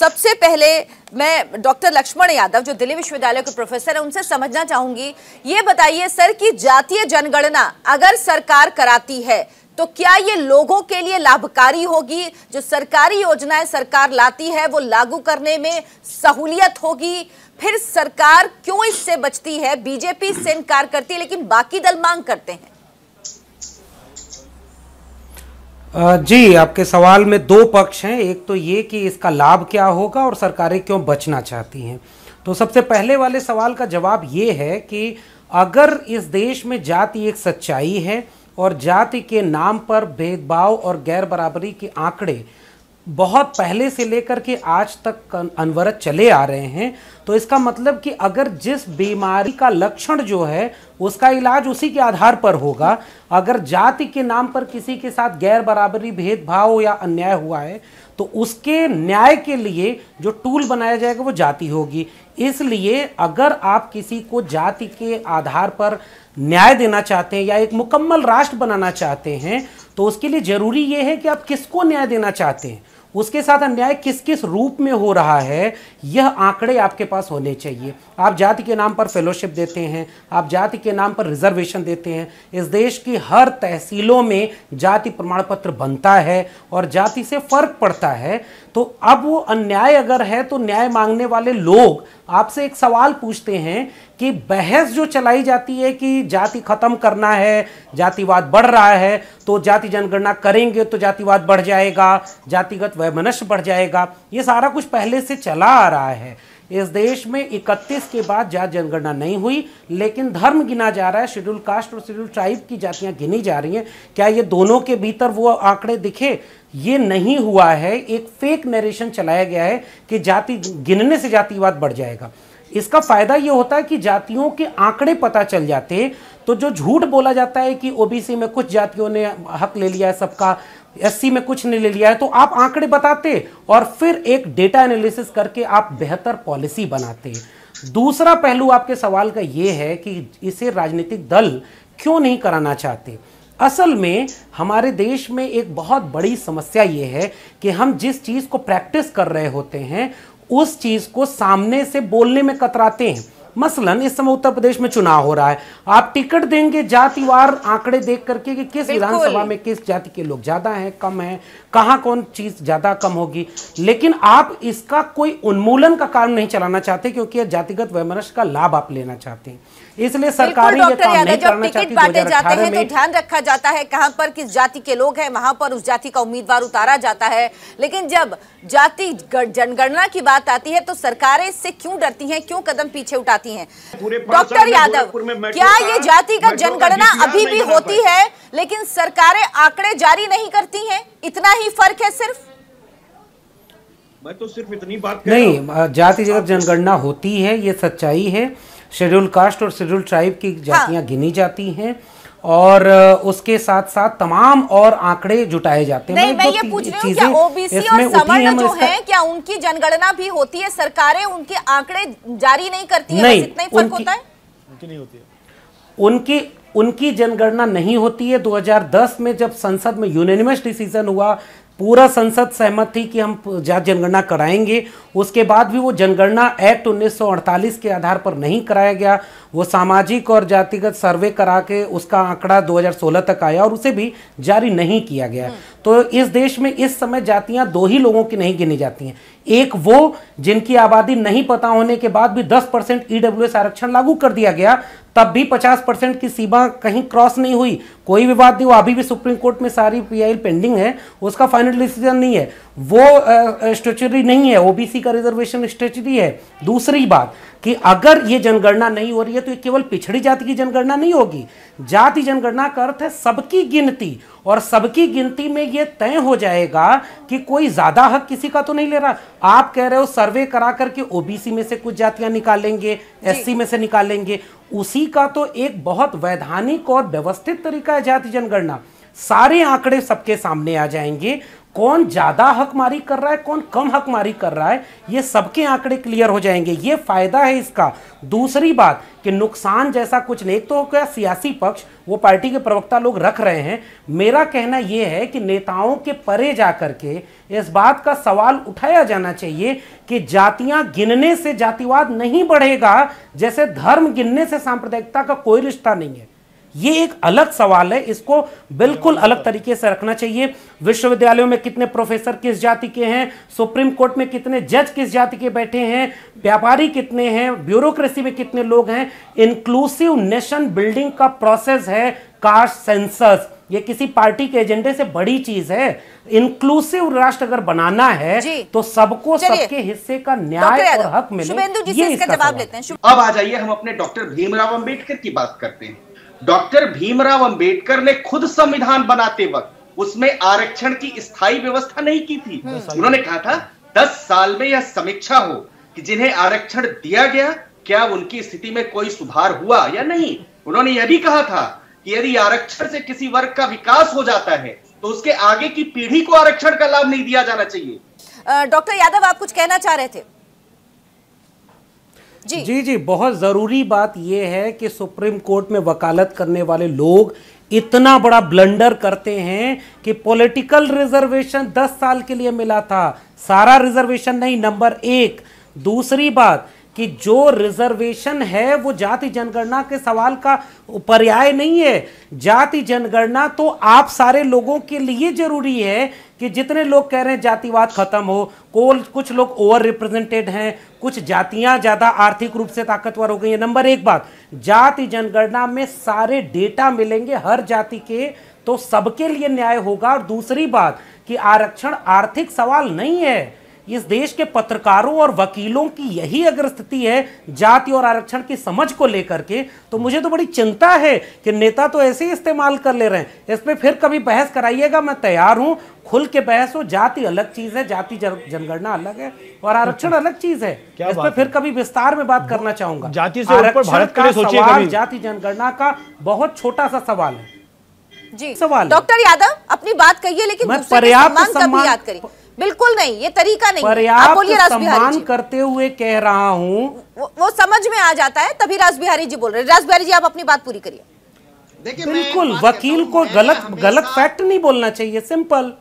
सबसे पहले मैं डॉक्टर लक्ष्मण यादव जो दिल्ली विश्वविद्यालय के प्रोफेसर हैं उनसे समझना चाहूंगी ये बताइए सर कि जातीय जनगणना अगर सरकार कराती है तो क्या ये लोगों के लिए लाभकारी होगी जो सरकारी योजनाएं सरकार लाती है वो लागू करने में सहूलियत होगी फिर सरकार क्यों इससे बचती है बीजेपी से इनकार करती है लेकिन बाकी दल मांग करते हैं जी आपके सवाल में दो पक्ष हैं एक तो ये कि इसका लाभ क्या होगा और सरकारें क्यों बचना चाहती हैं तो सबसे पहले वाले सवाल का जवाब ये है कि अगर इस देश में जाति एक सच्चाई है और जाति के नाम पर भेदभाव और गैर बराबरी के आंकड़े बहुत पहले से लेकर के आज तक अनवरत चले आ रहे हैं तो इसका मतलब कि अगर जिस बीमारी का लक्षण जो है उसका इलाज उसी के आधार पर होगा अगर जाति के नाम पर किसी के साथ गैर बराबरी भेदभाव या अन्याय हुआ है तो उसके न्याय के लिए जो टूल बनाया जाएगा वो जाति होगी इसलिए अगर आप किसी को जाति के आधार पर न्याय देना चाहते हैं या एक मुकम्मल राष्ट्र बनाना चाहते हैं तो उसके लिए ज़रूरी ये है कि आप किसको न्याय देना चाहते हैं उसके साथ अन्याय किस किस रूप में हो रहा है यह आंकड़े आपके पास होने चाहिए आप जाति के नाम पर फेलोशिप देते हैं आप जाति के नाम पर रिजर्वेशन देते हैं इस देश की हर तहसीलों में जाति प्रमाण पत्र बनता है और जाति से फर्क पड़ता है तो अब वो अन्याय अगर है तो न्याय मांगने वाले लोग आपसे एक सवाल पूछते हैं कि बहस जो चलाई जाती है कि जाति खत्म करना है जातिवाद बढ़ रहा है तो जाति जनगणना करेंगे तो जातिवाद बढ़ जाएगा जातिगत वैमनस्य बढ़ जाएगा ये सारा कुछ पहले से चला आ रहा है इस देश में 31 के बाद जात जनगणना नहीं हुई लेकिन धर्म गिना जा रहा है शेड्यूल कास्ट और शेड्यूल ट्राइब की जातियां गिनी जा रही हैं क्या ये दोनों के भीतर वो आंकड़े दिखे ये नहीं हुआ है एक फेक नरेशन चलाया गया है कि जाति गिनने से जातिवाद बढ़ जाएगा इसका फ़ायदा ये होता है कि जातियों के आंकड़े पता चल जाते तो जो झूठ बोला जाता है कि ओबीसी में कुछ जातियों ने हक ले लिया है सबका एससी में कुछ नहीं ले लिया है तो आप आंकड़े बताते और फिर एक डेटा एनालिसिस करके आप बेहतर पॉलिसी बनाते दूसरा पहलू आपके सवाल का ये है कि इसे राजनीतिक दल क्यों नहीं कराना चाहते असल में हमारे देश में एक बहुत बड़ी समस्या ये है कि हम जिस चीज़ को प्रैक्टिस कर रहे होते हैं उस चीज को सामने से बोलने में कतराते हैं मसलन इस समय उत्तर प्रदेश में चुनाव हो रहा है आप टिकट देंगे जातिवार आंकड़े देख करके कि किस विधानसभा में किस जाति के लोग ज्यादा हैं कम हैं कहाँ कौन चीज ज्यादा कम होगी लेकिन आप इसका कोई उन्मूलन का काम नहीं चलाना चाहते क्योंकि जातिगत वैमनस्य का लाभ आप लेना चाहते हैं इसलिए सरकारी ये काम नहीं करना चाहती जाते हैं तो ध्यान रखा जाता है कहाँ पर किस जाति के लोग हैं वहां पर उस जाति का उम्मीदवार उतारा जाता है लेकिन जब जाति जनगणना की बात आती है तो सरकारें इससे क्यों डरती हैं क्यों कदम पीछे उठाती जाती हैं डॉक्टर यादव क्या ये जाति का जनगणना अभी भी होती है लेकिन सरकारें आंकड़े जारी नहीं करती हैं इतना ही फर्क है सिर्फ मैं तो सिर्फ इतनी बात नहीं जाति जगत जनगणना होती है ये सच्चाई है शेड्यूल कास्ट और शेड्यूल ट्राइब की हाँ। जातियां गिनी जाती हैं और उसके साथ साथ तमाम और आंकड़े जुटाए जाते हैं नहीं मतलब मैं ये पूछ रही हूँ क्या ओबीसी और सवर्ण जो है क्या उनकी जनगणना भी होती है सरकारें उनके आंकड़े जारी नहीं करती है इतना ही फर्क होता है उनकी नहीं होती है उनकी उनकी जनगणना नहीं होती है 2010 में जब संसद में यूनिनिमस डिसीजन हुआ पूरा संसद सहमत थी कि हम जात जनगणना कराएंगे उसके बाद भी वो जनगणना एक्ट 1948 के आधार पर नहीं कराया गया वो सामाजिक और जातिगत सर्वे करा के उसका आंकड़ा 2016 तक आया और उसे भी जारी नहीं किया गया तो इस देश में इस समय जातियां दो ही लोगों की नहीं गिनी जाती हैं एक वो जिनकी आबादी नहीं पता होने के बाद भी 10 परसेंट ई e आरक्षण लागू कर दिया गया तब भी 50 परसेंट की सीमा कहीं क्रॉस नहीं हुई कोई विवाद नहीं वो अभी भी सुप्रीम कोर्ट में सारी पीआईएल पेंडिंग है उसका फाइनल डिसीजन नहीं है वो स्टेचुरी नहीं है ओबीसी का रिजर्वेशन स्टेचुरी है दूसरी बात कि अगर ये जनगणना नहीं हो रही है तो ये केवल पिछड़ी जाति की जनगणना नहीं होगी जाति जनगणना का अर्थ है सबकी गिनती और सबकी गिनती में ये तय हो जाएगा कि कोई ज़्यादा हक किसी का तो नहीं ले रहा आप कह रहे हो सर्वे करा करके ओबीसी में से कुछ जातियां निकालेंगे एससी में से निकालेंगे उसी का तो एक बहुत वैधानिक और व्यवस्थित तरीका है जाति जनगणना सारे आंकड़े सबके सामने आ जाएंगे कौन ज़्यादा हकमारी कर रहा है कौन कम हकमारी कर रहा है ये सबके आंकड़े क्लियर हो जाएंगे ये फ़ायदा है इसका दूसरी बात कि नुकसान जैसा कुछ नहीं तो क्या सियासी पक्ष वो पार्टी के प्रवक्ता लोग रख रहे हैं मेरा कहना ये है कि नेताओं के परे जा कर के इस बात का सवाल उठाया जाना चाहिए कि जातियां गिनने से जातिवाद नहीं बढ़ेगा जैसे धर्म गिनने से सांप्रदायिकता का कोई रिश्ता नहीं है ये एक अलग सवाल है इसको बिल्कुल अलग तरीके से रखना चाहिए विश्वविद्यालयों में कितने प्रोफेसर किस जाति के हैं सुप्रीम कोर्ट में कितने जज किस जाति के बैठे हैं व्यापारी कितने हैं ब्यूरोक्रेसी में कितने लोग हैं इंक्लूसिव नेशन बिल्डिंग का प्रोसेस है कास्ट सेंसस ये किसी पार्टी के एजेंडे से बड़ी चीज है इंक्लूसिव राष्ट्र अगर बनाना है तो सबको सबके हिस्से का न्याय और हक मिले ये इसका जवाब लेते हैं अब आ जाइए हम अपने डॉक्टर भीमराव अंबेडकर की बात करते हैं डॉक्टर भीमराव अंबेडकर ने खुद संविधान बनाते वक्त उसमें आरक्षण की स्थायी व्यवस्था नहीं की थी हम्म। उन्होंने कहा था दस साल में यह समीक्षा हो कि जिन्हें आरक्षण दिया गया क्या उनकी स्थिति में कोई सुधार हुआ या नहीं उन्होंने यह भी कहा था कि यदि आरक्षण से किसी वर्ग का विकास हो जाता है तो उसके आगे की पीढ़ी को आरक्षण का लाभ नहीं दिया जाना चाहिए डॉक्टर यादव आप कुछ कहना चाह रहे थे जी जी जी बहुत ज़रूरी बात यह है कि सुप्रीम कोर्ट में वकालत करने वाले लोग इतना बड़ा ब्लंडर करते हैं कि पॉलिटिकल रिजर्वेशन 10 साल के लिए मिला था सारा रिजर्वेशन नहीं नंबर एक दूसरी बात कि जो रिजर्वेशन है वो जाति जनगणना के सवाल का पर्याय नहीं है जाति जनगणना तो आप सारे लोगों के लिए जरूरी है कि जितने लोग कह रहे हैं जातिवाद खत्म हो कोल कुछ लोग ओवर रिप्रेजेंटेड हैं कुछ जातियां ज़्यादा आर्थिक रूप से ताकतवर हो गई हैं नंबर एक बात जाति जनगणना में सारे डेटा मिलेंगे हर जाति के तो सबके लिए न्याय होगा और दूसरी बात कि आरक्षण आर्थिक सवाल नहीं है इस देश के पत्रकारों और वकीलों की यही अगर स्थिति है जाति और आरक्षण की समझ को लेकर के तो मुझे तो बड़ी चिंता है कि नेता तो ऐसे ही इस्तेमाल कर ले रहे हैं इस पर फिर कभी बहस कराइएगा मैं तैयार हूँ खुल के बहस हो जाति अलग चीज है जाति जनगणना अलग है और आरक्षण अलग चीज है इस पर फिर कभी विस्तार में बात करना चाहूंगा जाति से भारत का सवाल जाति जनगणना का बहुत छोटा सा सवाल है जी सवाल डॉक्टर यादव अपनी बात कहिए लेकिन पर्याप्त सम्मान याद करिए बिल्कुल नहीं ये तरीका नहीं आप बोलिए सम्मान करते हुए कह रहा हूँ वो, वो समझ में आ जाता है तभी राज बिहारी जी बोल रहे राज बिहारी जी आप अपनी बात पूरी करिए बिल्कुल वकील को गलत गलत फैक्ट नहीं बोलना चाहिए सिंपल